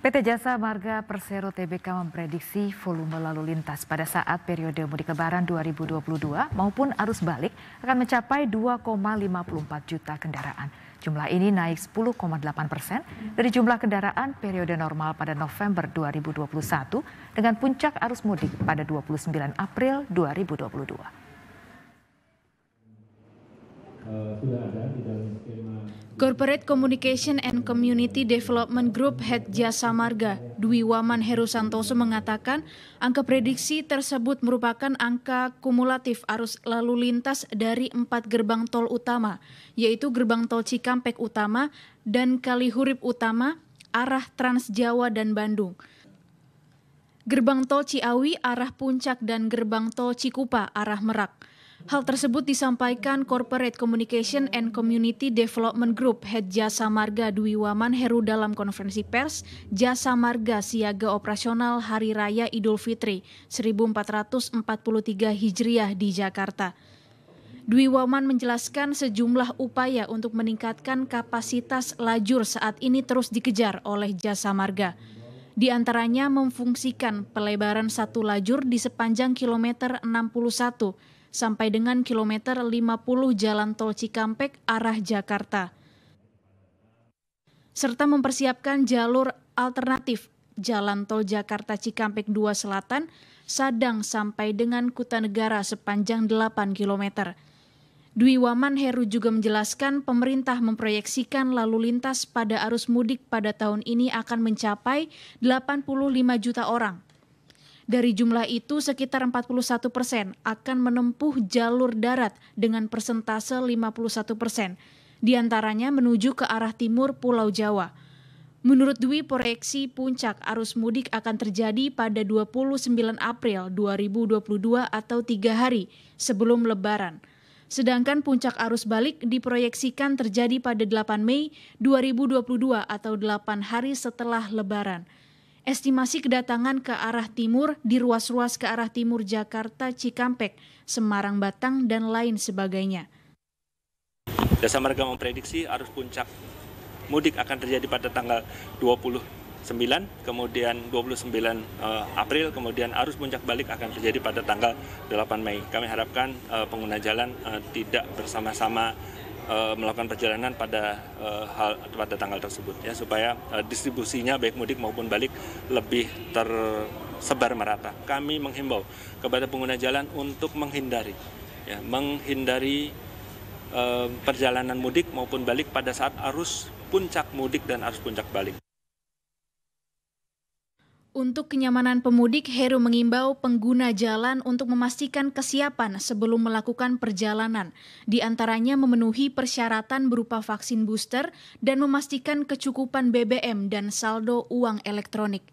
PT Jasa Marga Persero TBK memprediksi volume lalu lintas pada saat periode mudik lebaran 2022 maupun arus balik akan mencapai 2,54 juta kendaraan. Jumlah ini naik 10,8 persen dari jumlah kendaraan periode normal pada November 2021 dengan puncak arus mudik pada 29 April 2022. Corporate Communication and Community Development Group Head Jasa Marga, Dwi Waman Heru Santoso mengatakan, angka prediksi tersebut merupakan angka kumulatif arus lalu lintas dari empat gerbang tol utama, yaitu gerbang tol Cikampek Utama dan Kalihurip Utama, arah Trans Jawa dan Bandung. Gerbang tol Ciawi arah Puncak dan gerbang tol Cikupa arah Merak. Hal tersebut disampaikan Corporate Communication and Community Development Group Head Jasa Marga Dwi Waman Heru dalam konferensi pers Jasa Marga Siaga Operasional Hari Raya Idul Fitri 1443 Hijriah di Jakarta. Dwi Waman menjelaskan sejumlah upaya untuk meningkatkan kapasitas lajur saat ini terus dikejar oleh Jasa Marga. Di antaranya memfungsikan pelebaran satu lajur di sepanjang kilometer 61 sampai dengan kilometer 50 Jalan Tol Cikampek arah Jakarta. Serta mempersiapkan jalur alternatif Jalan Tol Jakarta Cikampek 2 Selatan, Sadang sampai dengan Kuta Negara sepanjang 8 km. Dwi Waman Heru juga menjelaskan pemerintah memproyeksikan lalu lintas pada arus mudik pada tahun ini akan mencapai 85 juta orang dari jumlah itu, sekitar 41 persen akan menempuh jalur darat dengan persentase 51 persen, diantaranya menuju ke arah timur Pulau Jawa. Menurut Dwi, proyeksi puncak arus mudik akan terjadi pada 29 April 2022 atau tiga hari sebelum Lebaran. Sedangkan puncak arus balik diproyeksikan terjadi pada 8 Mei 2022 atau 8 hari setelah Lebaran. Estimasi kedatangan ke arah timur di ruas-ruas ke arah timur Jakarta, Cikampek, Semarang, Batang, dan lain sebagainya. Jasa Marga memprediksi arus puncak mudik akan terjadi pada tanggal 29, kemudian 29 eh, April, kemudian arus puncak balik akan terjadi pada tanggal 8 Mei. Kami harapkan eh, pengguna jalan eh, tidak bersama-sama uh, melakukan perjalanan pada uh, hal pada tanggal tersebut ya supaya uh, distribusinya baik mudik maupun balik lebih tersebar merata. Kami menghimbau kepada pengguna jalan untuk menghindari ya menghindari uh, perjalanan mudik maupun balik pada saat arus puncak mudik dan arus puncak balik untuk kenyamanan pemudik, Heru mengimbau pengguna jalan untuk memastikan kesiapan sebelum melakukan perjalanan, di antaranya memenuhi persyaratan berupa vaksin booster dan memastikan kecukupan BBM dan saldo uang elektronik.